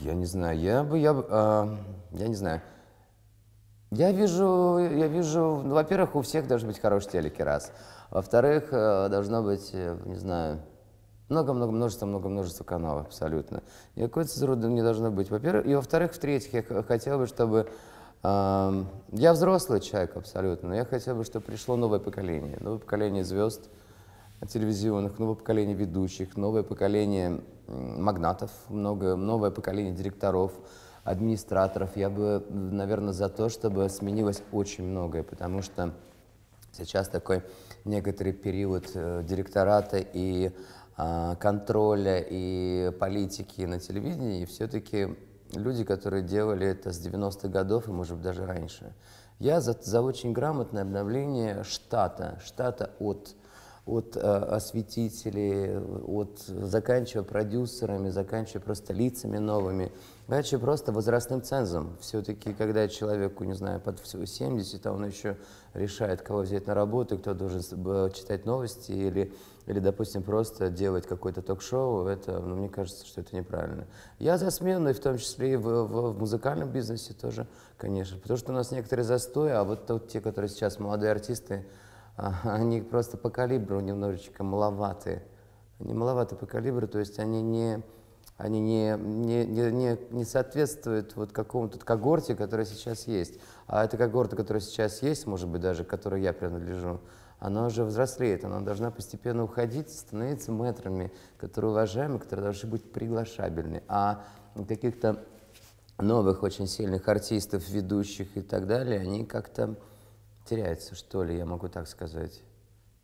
Я не знаю, я бы, я бы, э, я не знаю. Я вижу, я вижу, ну, во-первых, у всех должны быть хорошие телеки, раз. Во-вторых, э, должно быть, э, не знаю, много-много множество, много множество каналов, абсолютно. Никакой какой не должно быть, во-первых. И во-вторых, в-третьих, я хотел бы, чтобы... Э, я взрослый человек абсолютно, но я хотел бы, чтобы пришло новое поколение, новое поколение звезд, телевизионных, новое поколение ведущих, новое поколение магнатов, много, новое поколение директоров, администраторов. Я бы, наверное, за то, чтобы сменилось очень многое, потому что сейчас такой некоторый период э, директората и а, контроля и политики на телевидении, все-таки люди, которые делали это с 90-х годов и, может быть, даже раньше. Я за, за очень грамотное обновление штата, штата от от э, осветителей, от, заканчивая продюсерами, заканчивая просто лицами новыми, дальше просто возрастным цензом. Все-таки, когда человеку, не знаю, под всего 70, а он еще решает, кого взять на работу, кто должен читать новости или, или допустим, просто делать какое-то ток-шоу, это, ну, мне кажется, что это неправильно. Я за смену, и в том числе и в, в, в музыкальном бизнесе тоже, конечно, потому что у нас некоторые застои, а вот, вот те, которые сейчас молодые артисты, они просто по калибру немножечко маловаты. Они маловаты по калибру, то есть они не, они не, не, не, не, не соответствуют вот какому-то когорте, которая сейчас есть. А эта когорта, которая сейчас есть, может быть, даже к которой я принадлежу, она уже взрослеет, она должна постепенно уходить, становиться мэтрами, которые уважаемы, которые должны быть приглашабельны. А каких-то новых очень сильных артистов, ведущих и так далее, они как-то теряется, что ли, я могу так сказать.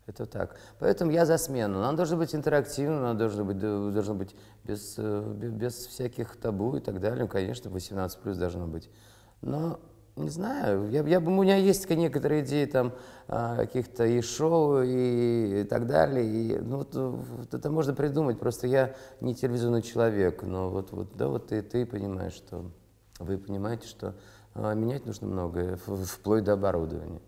Это так. Поэтому я за смену. Она должна быть интерактивна, она должна быть, должна быть без, э, без всяких табу и так далее. Ну, конечно, 18 плюс должно быть. Но не знаю, я, я, у меня есть некоторые идеи там а, каких-то и шоу, и, и так далее. И, ну, вот, вот это можно придумать. Просто я не телевизионный человек, но вот, вот да, вот ты, ты понимаешь, что вы понимаете, что а, менять нужно многое, вплоть до оборудования.